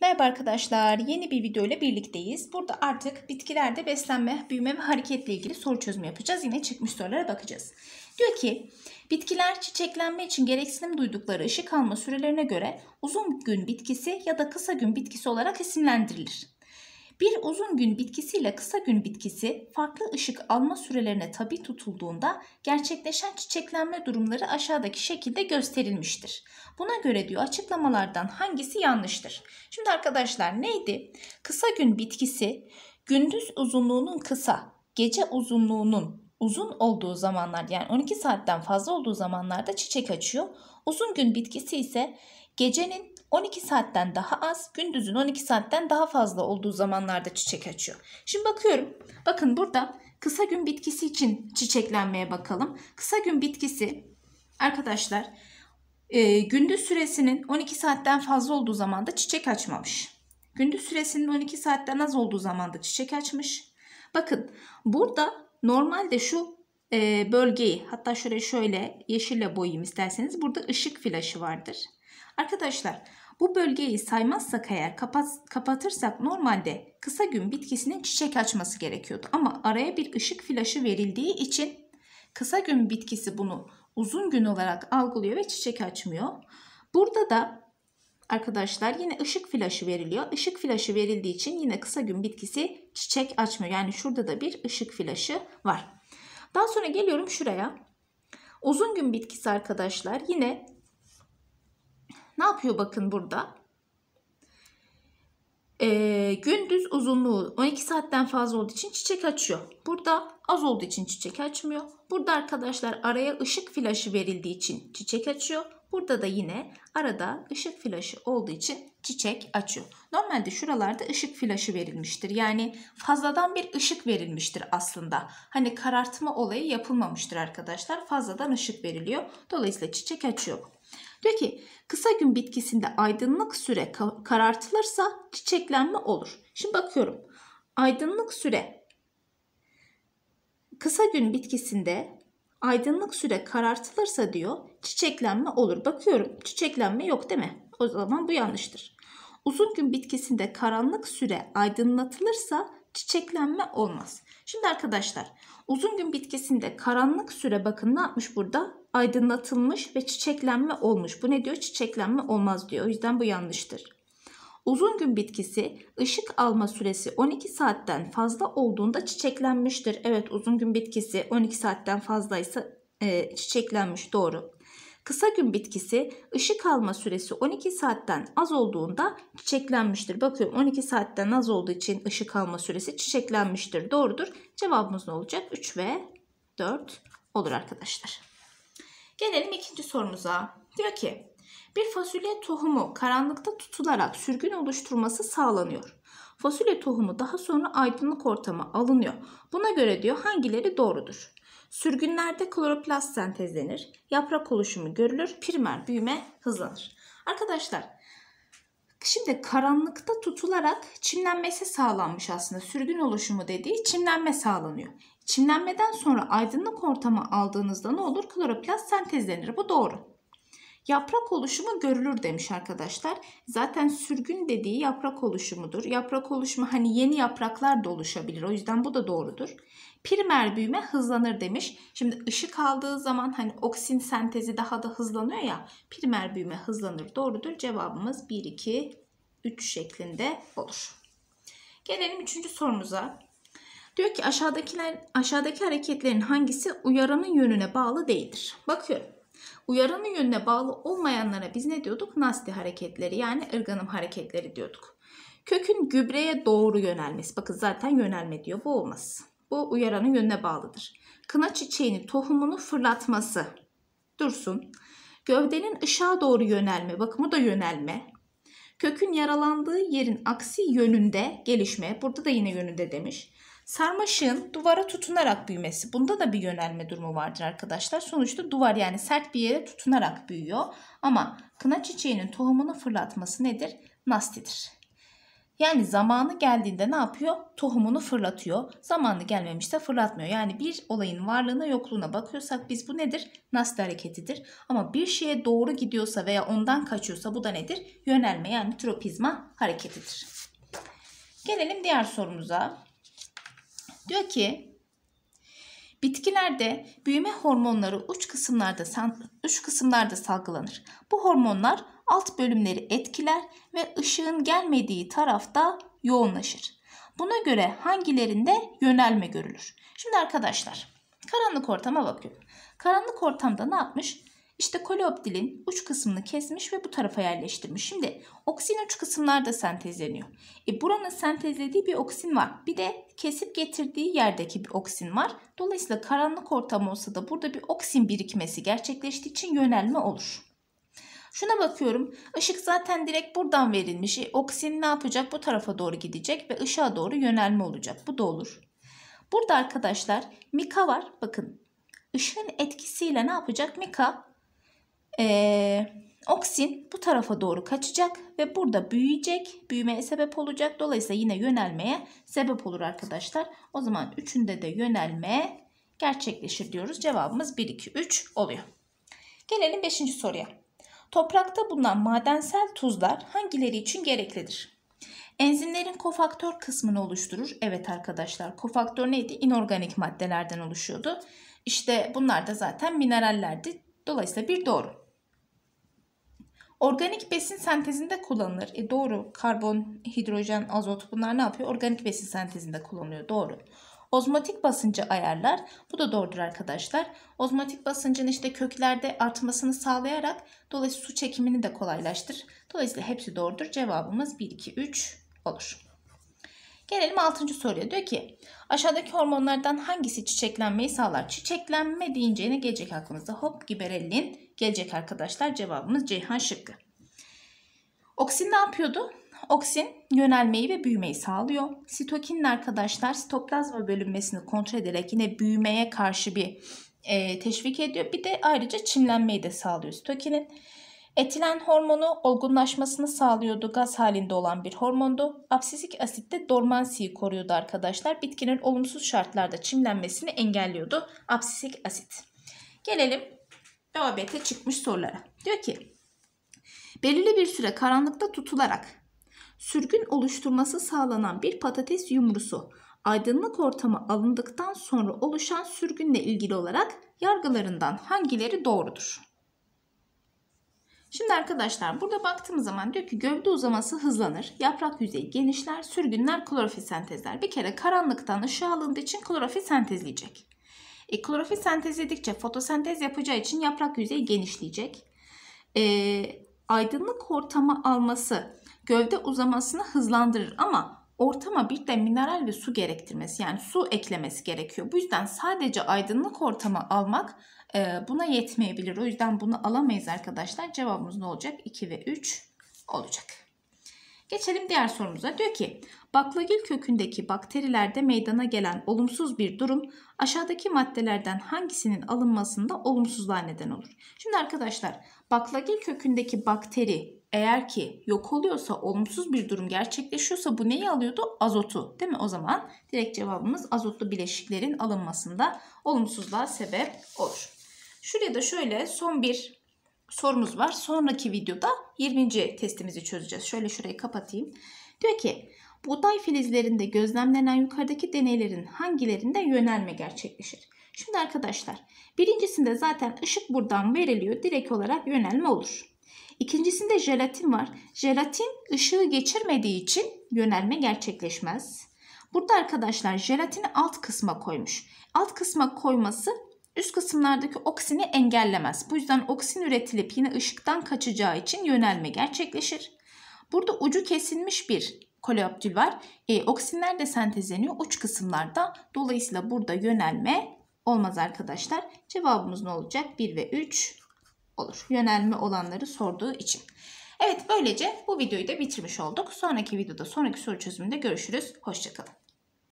Merhaba arkadaşlar, yeni bir video ile birlikteyiz. Burada artık bitkilerde beslenme, büyüme ve hareketle ilgili soru çözümü yapacağız. Yine çıkmış sorulara bakacağız. Diyor ki, bitkiler çiçeklenme için gereksinim duydukları ışık alma sürelerine göre uzun gün bitkisi ya da kısa gün bitkisi olarak isimlendirilir. Bir uzun gün bitkisiyle kısa gün bitkisi farklı ışık alma sürelerine tabi tutulduğunda gerçekleşen çiçeklenme durumları aşağıdaki şekilde gösterilmiştir. Buna göre diyor açıklamalardan hangisi yanlıştır? Şimdi arkadaşlar neydi? Kısa gün bitkisi gündüz uzunluğunun kısa, gece uzunluğunun uzun olduğu zamanlar yani 12 saatten fazla olduğu zamanlarda çiçek açıyor. Uzun gün bitkisi ise gecenin 12 saatten daha az, gündüzün 12 saatten daha fazla olduğu zamanlarda çiçek açıyor. Şimdi bakıyorum. Bakın burada kısa gün bitkisi için çiçeklenmeye bakalım. Kısa gün bitkisi arkadaşlar e, gündüz süresinin 12 saatten fazla olduğu zaman da çiçek açmamış. Gündüz süresinin 12 saatten az olduğu zaman da çiçek açmış. Bakın burada normalde şu e, bölgeyi hatta şöyle şöyle yeşille boyayayım isterseniz burada ışık flaşı vardır. Arkadaşlar bu bölgeyi saymazsak eğer kapat, kapatırsak normalde kısa gün bitkisinin çiçek açması gerekiyordu. Ama araya bir ışık flaşı verildiği için kısa gün bitkisi bunu uzun gün olarak algılıyor ve çiçek açmıyor. Burada da arkadaşlar yine ışık flaşı veriliyor. Işık flaşı verildiği için yine kısa gün bitkisi çiçek açmıyor. Yani şurada da bir ışık flaşı var. Daha sonra geliyorum şuraya. Uzun gün bitkisi arkadaşlar yine ne yapıyor bakın burada? E, gündüz uzunluğu 12 saatten fazla olduğu için çiçek açıyor. Burada az olduğu için çiçek açmıyor. Burada arkadaşlar araya ışık flaşı verildiği için çiçek açıyor. Burada da yine arada ışık flaşı olduğu için çiçek açıyor. Normalde şuralarda ışık flaşı verilmiştir. Yani fazladan bir ışık verilmiştir aslında. Hani karartma olayı yapılmamıştır arkadaşlar. Fazladan ışık veriliyor. Dolayısıyla çiçek açıyor. Diyor ki kısa gün bitkisinde aydınlık süre karartılırsa çiçeklenme olur. Şimdi bakıyorum. Aydınlık süre kısa gün bitkisinde aydınlık süre karartılırsa diyor çiçeklenme olur. Bakıyorum çiçeklenme yok değil mi? O zaman bu yanlıştır. Uzun gün bitkisinde karanlık süre aydınlatılırsa çiçeklenme olmaz. Şimdi arkadaşlar uzun gün bitkisinde karanlık süre bakın ne yapmış burada? Aydınlatılmış ve çiçeklenme olmuş. Bu ne diyor? Çiçeklenme olmaz diyor. O yüzden bu yanlıştır. Uzun gün bitkisi ışık alma süresi 12 saatten fazla olduğunda çiçeklenmiştir. Evet uzun gün bitkisi 12 saatten fazlaysa e, çiçeklenmiş doğru. Kısa gün bitkisi ışık alma süresi 12 saatten az olduğunda çiçeklenmiştir. Bakıyorum 12 saatten az olduğu için ışık alma süresi çiçeklenmiştir. Doğrudur. Cevabımız ne olacak? 3 ve 4 olur arkadaşlar. Gelelim ikinci sorumuza. Diyor ki bir fasulye tohumu karanlıkta tutularak sürgün oluşturması sağlanıyor. Fasulye tohumu daha sonra aydınlık ortama alınıyor. Buna göre diyor hangileri doğrudur? Sürgünlerde kloroplast sentezlenir, yaprak oluşumu görülür, primer büyüme hızlanır. Arkadaşlar Şimdi karanlıkta tutularak çimlenmesi sağlanmış aslında. Sürgün oluşumu dediği çimlenme sağlanıyor. Çimlenmeden sonra aydınlık ortama aldığınızda ne olur? Kloroplast sentezlenir. Bu doğru. Yaprak oluşumu görülür demiş arkadaşlar. Zaten sürgün dediği yaprak oluşumudur. Yaprak oluşumu hani yeni yapraklar da oluşabilir. O yüzden bu da doğrudur. Primer büyüme hızlanır demiş. Şimdi ışık aldığı zaman hani oksin sentezi daha da hızlanıyor ya. Primer büyüme hızlanır doğrudur. Cevabımız 1, 2, 3 şeklinde olur. Gelelim 3. sorumuza. Diyor ki aşağıdakiler aşağıdaki hareketlerin hangisi uyaranın yönüne bağlı değildir? Bakıyorum uyaranın yönüne bağlı olmayanlara biz ne diyorduk? Nasti hareketleri yani ırganım hareketleri diyorduk. Kökün gübreye doğru yönelmesi. Bakın zaten yönelme diyor. Bu olmaz. Bu uyaranın yönüne bağlıdır. Kına çiçeğini tohumunu fırlatması. Dursun. Gövdenin ışığa doğru yönelme. Bakın bu da yönelme. Kökün yaralandığı yerin aksi yönünde gelişme. Burada da yine yönünde demiş. Sarmaşığın duvara tutunarak büyümesi. Bunda da bir yönelme durumu vardır arkadaşlar. Sonuçta duvar yani sert bir yere tutunarak büyüyor. Ama kına çiçeğinin tohumunu fırlatması nedir? Nastidir. Yani zamanı geldiğinde ne yapıyor? Tohumunu fırlatıyor. Zamanı gelmemişse fırlatmıyor. Yani bir olayın varlığına yokluğuna bakıyorsak biz bu nedir? Nasıl hareketidir. Ama bir şeye doğru gidiyorsa veya ondan kaçıyorsa bu da nedir? Yönelme yani tropizma hareketidir. Gelelim diğer sorumuza. Diyor ki bitkilerde büyüme hormonları uç kısımlarda uç kısımlarda salgılanır. Bu hormonlar alt bölümleri etkiler ve ışığın gelmediği tarafta yoğunlaşır. Buna göre hangilerinde yönelme görülür? Şimdi arkadaşlar karanlık ortama bakıyorum. Karanlık ortamda ne yapmış? İşte koleoptilin uç kısmını kesmiş ve bu tarafa yerleştirmiş. Şimdi oksin uç kısımlar da sentezleniyor. E, buranın sentezlediği bir oksin var. Bir de kesip getirdiği yerdeki bir oksin var. Dolayısıyla karanlık ortam olsa da burada bir oksin birikmesi gerçekleştiği için yönelme olur. Şuna bakıyorum. Işık zaten direkt buradan verilmiş. E, oksin ne yapacak? Bu tarafa doğru gidecek ve ışığa doğru yönelme olacak. Bu da olur. Burada arkadaşlar mika var. Bakın ışığın etkisiyle ne yapacak? Mika ee, oksin bu tarafa doğru kaçacak ve burada büyüyecek. Büyümeye sebep olacak. Dolayısıyla yine yönelmeye sebep olur arkadaşlar. O zaman üçünde de yönelme gerçekleşir diyoruz. Cevabımız 1, 2, 3 oluyor. Gelelim 5. soruya. Toprakta bulunan madensel tuzlar hangileri için gereklidir? Enzimlerin kofaktör kısmını oluşturur. Evet arkadaşlar kofaktör neydi? İnorganik maddelerden oluşuyordu. İşte bunlar da zaten minerallerdi. Dolayısıyla bir doğru. Organik besin sentezinde kullanılır. E doğru. Karbon, hidrojen, azot bunlar ne yapıyor? Organik besin sentezinde kullanılıyor. Doğru. Ozmotik basıncı ayarlar. Bu da doğrudur arkadaşlar. Ozmotik basıncın işte köklerde artmasını sağlayarak dolayısıyla su çekimini de kolaylaştır. Dolayısıyla hepsi doğrudur. Cevabımız 1 2 3 olur. Gelelim 6. soruya. Diyor ki aşağıdaki hormonlardan hangisi çiçeklenmeyi sağlar? Çiçeklenme deyince ne gelecek aklınıza? Hop giberellin gelecek arkadaşlar. Cevabımız Ceyhan şıkkı. Oksin ne yapıyordu? Oksin yönelmeyi ve büyümeyi sağlıyor. Sitokinin arkadaşlar sitoplazma bölünmesini kontrol ederek yine büyümeye karşı bir e, teşvik ediyor. Bir de ayrıca çimlenmeyi de sağlıyor sitokinin. Etilen hormonu olgunlaşmasını sağlıyordu. Gaz halinde olan bir hormondu. Absisik asit de dormansiyi koruyordu arkadaşlar. Bitkinin olumsuz şartlarda çimlenmesini engelliyordu. Absisik asit. Gelelim ÖABT çıkmış sorulara. Diyor ki belirli bir süre karanlıkta tutularak sürgün oluşturması sağlanan bir patates yumrusu aydınlık ortama alındıktan sonra oluşan sürgünle ilgili olarak yargılarından hangileri doğrudur? Şimdi arkadaşlar burada baktığımız zaman diyor ki gövde uzaması hızlanır, yaprak yüzeyi genişler, sürgünler klorofil sentezler. Bir kere karanlıktan ışığı alındığı için klorofil sentezleyecek. E, klorofil sentezledikçe fotosentez yapacağı için yaprak yüzeyi genişleyecek. E, aydınlık ortama alması gövde uzamasını hızlandırır ama ortama bir de mineral ve su gerektirmesi yani su eklemesi gerekiyor. Bu yüzden sadece aydınlık ortama almak e, buna yetmeyebilir. O yüzden bunu alamayız arkadaşlar. Cevabımız ne olacak? 2 ve 3 olacak. Geçelim diğer sorumuza. Diyor ki Baklagil kökündeki bakterilerde meydana gelen olumsuz bir durum aşağıdaki maddelerden hangisinin alınmasında olumsuzluğa neden olur? Şimdi arkadaşlar baklagil kökündeki bakteri eğer ki yok oluyorsa olumsuz bir durum gerçekleşiyorsa bu neyi alıyordu? Azotu değil mi? O zaman direkt cevabımız azotlu bileşiklerin alınmasında olumsuzluğa sebep olur. Şuraya da şöyle son bir sorumuz var. Sonraki videoda 20. testimizi çözeceğiz. Şöyle şurayı kapatayım. Diyor ki Buğday filizlerinde gözlemlenen yukarıdaki deneylerin hangilerinde yönelme gerçekleşir? Şimdi arkadaşlar birincisinde zaten ışık buradan veriliyor. Direkt olarak yönelme olur. İkincisinde jelatin var. Jelatin ışığı geçirmediği için yönelme gerçekleşmez. Burada arkadaşlar jelatini alt kısma koymuş. Alt kısma koyması üst kısımlardaki oksini engellemez. Bu yüzden oksin üretilip yine ışıktan kaçacağı için yönelme gerçekleşir. Burada ucu kesilmiş bir koleoptil var. E, oksinler de sentezleniyor uç kısımlarda. Dolayısıyla burada yönelme olmaz arkadaşlar. Cevabımız ne olacak? 1 ve 3 olur. Yönelme olanları sorduğu için. Evet böylece bu videoyu da bitirmiş olduk. Sonraki videoda sonraki soru çözümünde görüşürüz. Hoşçakalın.